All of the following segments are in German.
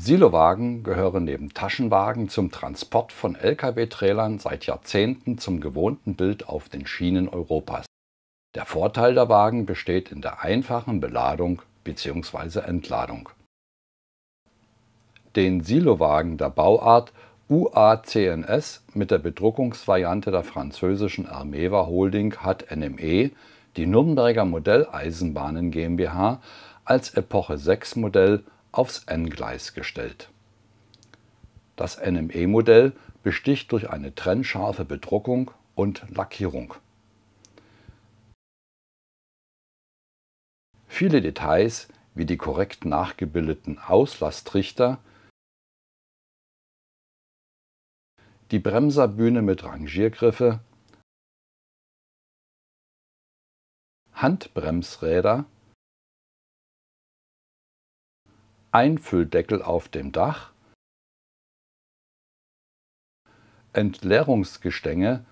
Silowagen gehören neben Taschenwagen zum Transport von Lkw-Trailern seit Jahrzehnten zum gewohnten Bild auf den Schienen Europas. Der Vorteil der Wagen besteht in der einfachen Beladung bzw. Entladung. Den Silowagen der Bauart UACNS mit der Bedruckungsvariante der französischen Armeva Holding hat NME, die Nürnberger Modelleisenbahnen GmbH, als Epoche 6 Modell aufs N-Gleis gestellt. Das NME-Modell besticht durch eine trennscharfe Bedruckung und Lackierung. Viele Details wie die korrekt nachgebildeten Auslasstrichter, die Bremserbühne mit Rangiergriffe, Handbremsräder Einfülldeckel auf dem Dach, Entleerungsgestänge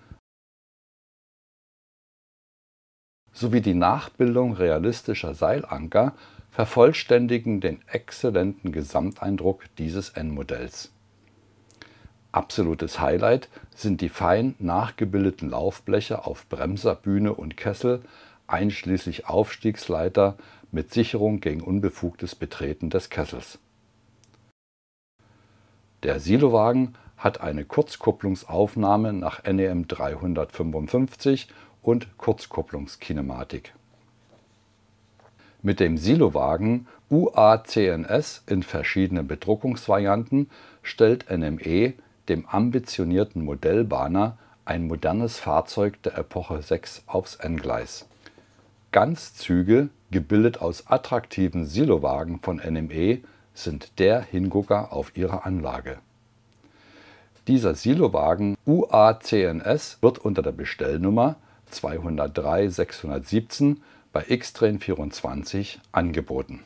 sowie die Nachbildung realistischer Seilanker vervollständigen den exzellenten Gesamteindruck dieses N-Modells. Absolutes Highlight sind die fein nachgebildeten Laufbleche auf Bremser, Bühne und Kessel einschließlich Aufstiegsleiter mit Sicherung gegen unbefugtes Betreten des Kessels. Der Silowagen hat eine Kurzkupplungsaufnahme nach NEM 355 und Kurzkupplungskinematik. Mit dem Silowagen UACNS in verschiedenen Bedruckungsvarianten stellt NME dem ambitionierten Modellbahner ein modernes Fahrzeug der Epoche 6 aufs N-Gleis. Ganzzüge, gebildet aus attraktiven Silowagen von NME, sind der Hingucker auf ihrer Anlage. Dieser Silowagen UACNS wird unter der Bestellnummer 203 617 bei Xtrain 24 angeboten.